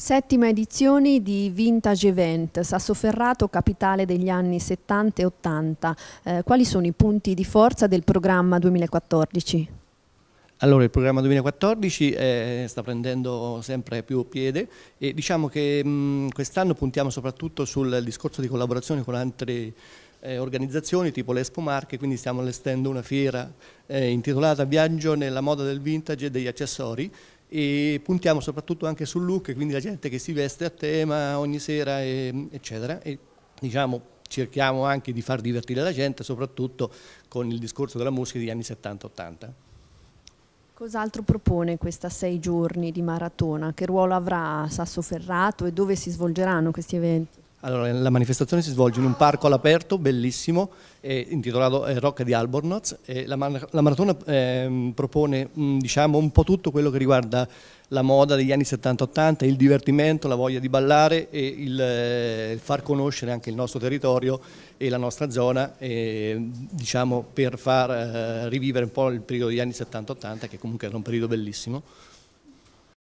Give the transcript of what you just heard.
Settima edizione di Vintage Event, Sassoferrato capitale degli anni 70 e 80. Eh, quali sono i punti di forza del programma 2014? Allora il programma 2014 eh, sta prendendo sempre più piede e diciamo che mm, quest'anno puntiamo soprattutto sul discorso di collaborazione con altre eh, organizzazioni tipo l'Expo Marche, quindi stiamo allestendo una fiera eh, intitolata Viaggio nella moda del vintage e degli accessori e puntiamo soprattutto anche sul look, quindi la gente che si veste a tema ogni sera, e, eccetera. E diciamo cerchiamo anche di far divertire la gente, soprattutto con il discorso della musica degli anni 70-80. Cos'altro propone questa sei giorni di maratona? Che ruolo avrà Sassoferrato e dove si svolgeranno questi eventi? Allora, la manifestazione si svolge in un parco all'aperto, bellissimo, eh, intitolato eh, Rock di Albornoz. Eh, la, man la, maratona ehm, propone mh, mm, diciamo, un po' tutto quello che riguarda la moda degli anni 70-80, il divertimento, la voglia di ballare e il, il, eh, far conoscere anche il nostro territorio e la nostra zona eh, diciamo, per far eh, rivivere un po' il periodo degli anni 70-80 che comunque era un periodo bellissimo.